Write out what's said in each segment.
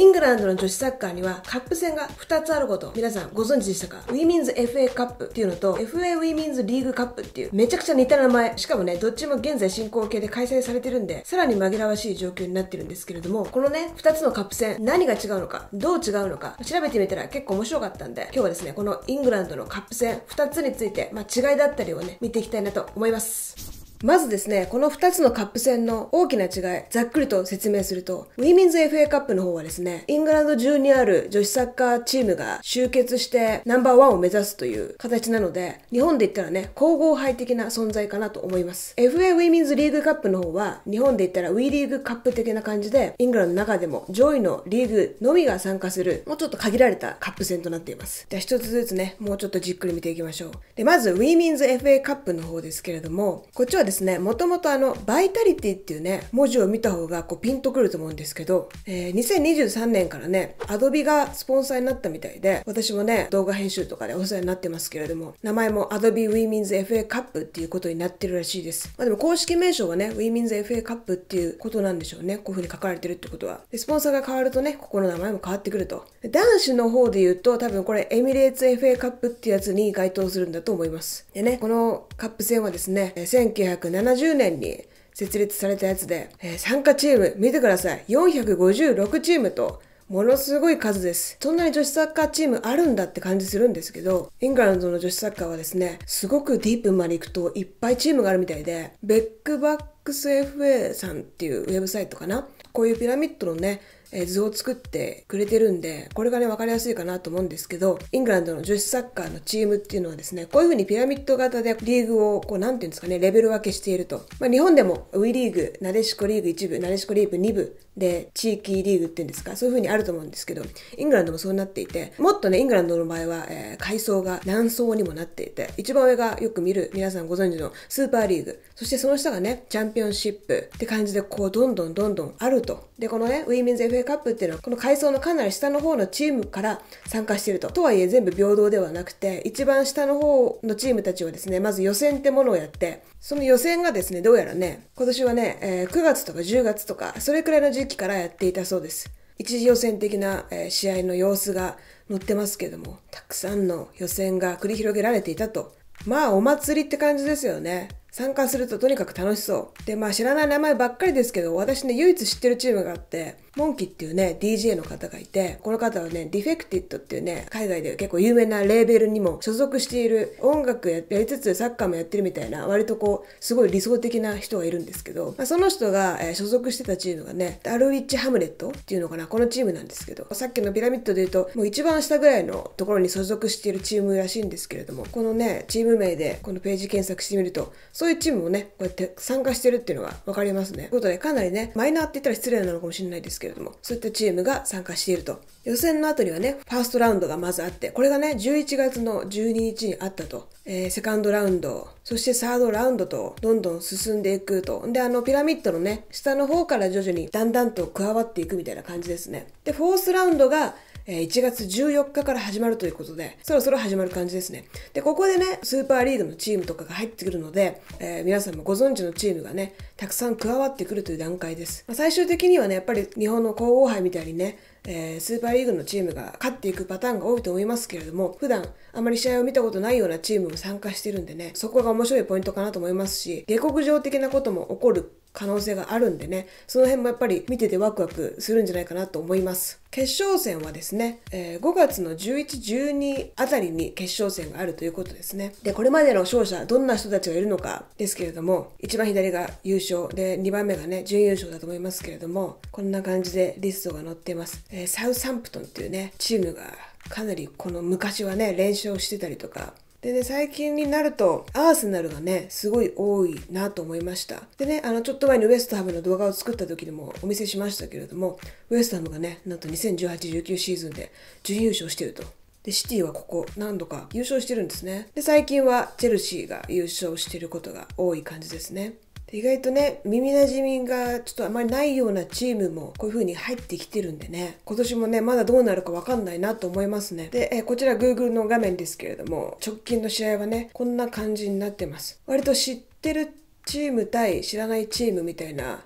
イングランドの女子サッカーにはカップ戦が2つあること、皆さんご存知でしたかウィミンズ FA カップっていうのと、FA ウィミンズリーグカップっていう、めちゃくちゃ似た名前、しかもね、どっちも現在進行形で開催されてるんで、さらに紛らわしい状況になってるんですけれども、このね、2つのカップ戦、何が違うのか、どう違うのか、調べてみたら結構面白かったんで、今日はですね、このイングランドのカップ戦、2つについて、まあ、違いだったりをね、見ていきたいなと思います。まずですね、この2つのカップ戦の大きな違い、ざっくりと説明すると、ウィメンズ FA カップの方はですね、イングランド中にある女子サッカーチームが集結してナンバーワンを目指すという形なので、日本で言ったらね、皇后杯的な存在かなと思います。FA ウィメンズリーグカップの方は、日本で言ったらウィーリーグカップ的な感じで、イングランドの中でも上位のリーグのみが参加する、もうちょっと限られたカップ戦となっています。じゃあ一つずつね、もうちょっとじっくり見ていきましょう。で、まずウィメンズ FA カップの方ですけれども、こっちはですね、もともとあの、バイタリティっていうね、文字を見た方がこうピンとくると思うんですけど、えー、2023年からね、Adobe がスポンサーになったみたいで、私もね、動画編集とかでお世話になってますけれども、名前も Adobe ーミンズ FA カップっていうことになってるらしいです。まあでも公式名称はね、ウィーミンズ FA カップっていうことなんでしょうね。こういう風に書かれてるってことは。で、スポンサーが変わるとね、ここの名前も変わってくると。男子の方で言うと、多分これエミレーツ FA カップってやつに該当するんだと思います。でね、このカップ戦はですね、1900 1970年に設立されたやつで、えー、参加チーム見てください。456チームと、ものすごい数です。そんなに女子サッカーチームあるんだって感じするんですけど、イングランドの女子サッカーはですね、すごくディープまで行くといっぱいチームがあるみたいで、ベックバックス FA さんっていうウェブサイトかな。こういうピラミッドのね、え図を作ってくれてるんで、これがね、わかりやすいかなと思うんですけど、イングランドの女子サッカーのチームっていうのはですね、こういう風にピラミッド型でリーグを、こう、なんていうんですかね、レベル分けしていると。まあ、日本でも、ウィリーグ、なでしこリーグ1部、なでしこリーグ2部で地域リーグっていうんですかそういう風にあると思うんですけどイングランドもそうなっていてもっとねイングランドの場合は、えー、階層が何層にもなっていて一番上がよく見る皆さんご存知のスーパーリーグそしてその下がねチャンピオンシップって感じでこうどんどんどんどんあるとでこのねウィーミンズ FA カップっていうのはこの階層のかなり下の方のチームから参加してるととはいえ全部平等ではなくて一番下の方のチームたちはですねまず予選ってものをやってその予選がですねどうやらね今年はね、えー、9月とか10月とかそれくらいの時期期からやっていたそうです。一次予選的な試合の様子が載ってますけども、たくさんの予選が繰り広げられていたと。まあ、お祭りって感じですよね。参加するととにかく楽しそう。で、まあ知らない名前ばっかりですけど、私ね、唯一知ってるチームがあって、モンキっていうね、DJ の方がいて、この方はね、ディフェクティットっていうね、海外で結構有名なレーベルにも所属している、音楽やりつつサッカーもやってるみたいな、割とこう、すごい理想的な人がいるんですけど、まあ、その人が、えー、所属してたチームがね、ダルウィッチ・ハムレットっていうのかな、このチームなんですけど、さっきのピラミッドで言うと、もう一番下ぐらいのところに所属しているチームらしいんですけれども、このね、チーム名でこのページ検索してみると、そういうチームもね、こうやって参加してるっていうのが分かりますね。ということで、かなりね、マイナーって言ったら失礼なのかもしれないですけれども、そういったチームが参加していると。予選の後にはね、ファーストラウンドがまずあって、これがね、11月の12日にあったと。えー、セカンドラウンド、そしてサードラウンドと、どんどん進んでいくと。で、あの、ピラミッドのね、下の方から徐々にだんだんと加わっていくみたいな感じですね。で、フォースラウンドが、1月14日から始まるということで、そろそろ始まる感じですね。で、ここでね、スーパーリーグのチームとかが入ってくるので、えー、皆さんもご存知のチームがね、たくさん加わってくるという段階です。まあ、最終的にはね、やっぱり日本の皇后杯みたいにね、えー、スーパーリーグのチームが勝っていくパターンが多いと思いますけれども、普段あまり試合を見たことないようなチームも参加してるんでね、そこが面白いポイントかなと思いますし、下克上的なことも起こる可能性があるんでねその辺もやっぱり見ててワクワクするんじゃないかなと思います決勝戦はですね、え5月の1112あたりに決勝戦があるということですねでこれまでの勝者どんな人たちがいるのかですけれども一番左が優勝で2番目がね準優勝だと思いますけれどもこんな感じでリストが載ってます、えサウサンプトンっていうねチームがかなりこの昔はね連勝してたりとかでね、最近になると、アーセナルがね、すごい多いなと思いました。でね、あの、ちょっと前にウエストハムの動画を作った時にもお見せしましたけれども、ウエストハムがね、なんと2018、19シーズンで準優勝してると。で、シティはここ何度か優勝してるんですね。で、最近はチェルシーが優勝してることが多い感じですね。意外とね、耳馴染みがちょっとあまりないようなチームもこういう風に入ってきてるんでね、今年もね、まだどうなるかわかんないなと思いますね。で、えこちら Google の画面ですけれども、直近の試合はね、こんな感じになってます。割と知ってるチーム対知らないチームみたいな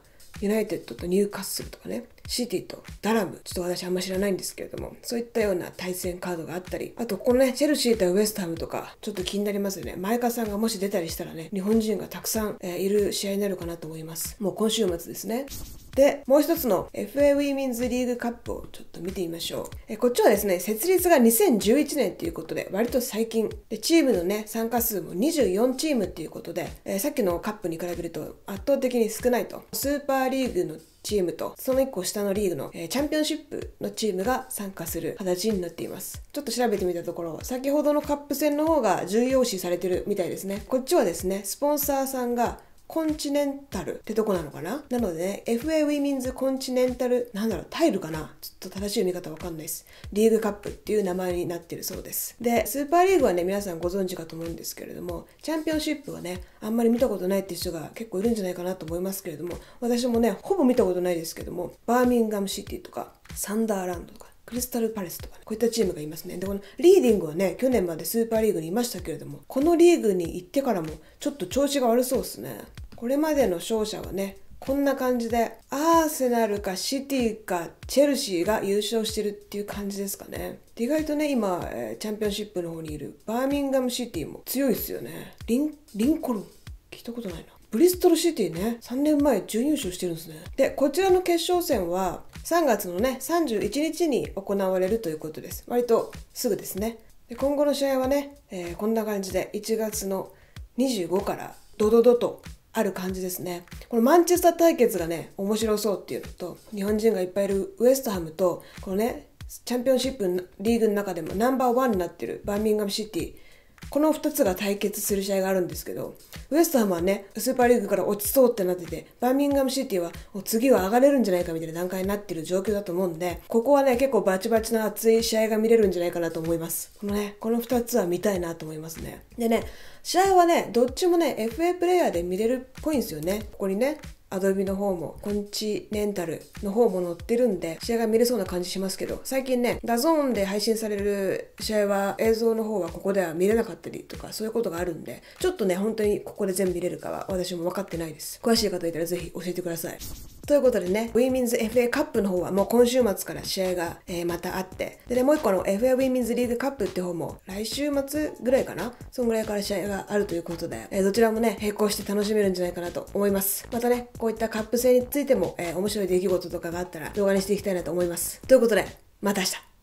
ユナイテッドとニューカッスルとかね、シティとダラム、ちょっと私あんま知らないんですけれども、そういったような対戦カードがあったり、あとこのね、チェルシー対ウエスタハムとか、ちょっと気になりますよね。前川さんがもし出たりしたらね、日本人がたくさん、えー、いる試合になるかなと思います。もう今週末ですね。で、もう一つの FA ウィミンズリーグカップをちょっと見てみましょう。えこっちはですね、設立が2011年ということで、割と最近。で、チームのね、参加数も24チームっていうことで、えさっきのカップに比べると圧倒的に少ないと。スーパーリーグのチームと、その1個下のリーグの、えー、チャンピオンシップのチームが参加する形になっています。ちょっと調べてみたところ、先ほどのカップ戦の方が重要視されてるみたいですね。こっちはですね、スポンサーさんがコンチネンタルってとこなのかななのでね、FA ウィミンズコンチネンタル、なんだろう、タイルかなちょっと正しい読み方わかんないです。リーグカップっていう名前になってるそうです。で、スーパーリーグはね、皆さんご存知かと思うんですけれども、チャンピオンシップはね、あんまり見たことないっていう人が結構いるんじゃないかなと思いますけれども、私もね、ほぼ見たことないですけども、バーミンガムシティとか、サンダーランドとか、クリスタルパレスとか、ね、こういったチームがいますね。で、このリーディングはね、去年までスーパーリーグにいましたけれども、このリーグに行ってからも、ちょっと調子が悪そうですね。これまでの勝者はねこんな感じでアーセナルかシティかチェルシーが優勝してるっていう感じですかね意外とね今、えチャンピオンシップの方にいるバーミンガムシティも強いですよねリンリンコルン聞いたことないなブリストルシティね3年前準優勝してるんですねでこちらの決勝戦は3月のね31日に行われるということです割とすぐですねで今後の試合はね、えー、こんな感じで1月の25からドドドとある感じですね。このマンチェスター対決がね、面白そうっていうのと、日本人がいっぱいいるウエストハムと、このね、チャンピオンシップリーグの中でもナンバーワンになってるバーミンガムシティこの2つが対決する試合があるんですけど、ウエストハムはね、スーパーリーグから落ちそうってなってて、バーミンガムシティは次は上がれるんじゃないかみたいな段階になってる状況だと思うんで、ここはね、結構バチバチの熱い試合が見れるんじゃないかなと思います。このね、この2つは見たいなと思いますね。でね、試合はね、どっちもね、FA プレイヤーで見れるっぽいんですよね。ここにね、アド o の方も、コンチネンタルの方も載ってるんで、試合が見れそうな感じしますけど、最近ね、ダゾーンで配信される試合は、映像の方はここでは見れなかったりとか、そういうことがあるんで、ちょっとね、本当にここで全部見れるかは、私も分かってないです。詳しい方いたらぜひ教えてください。ということでね、ウィーミンズ FA カップの方はもう今週末から試合が、えー、またあって、でね、もう一個の FA ウィーミンズリーグカップって方も来週末ぐらいかなそんぐらいから試合があるということで、えー、どちらもね、並行して楽しめるんじゃないかなと思います。またね、こういったカップ戦についても、えー、面白い出来事とかがあったら動画にしていきたいなと思います。ということで、また明日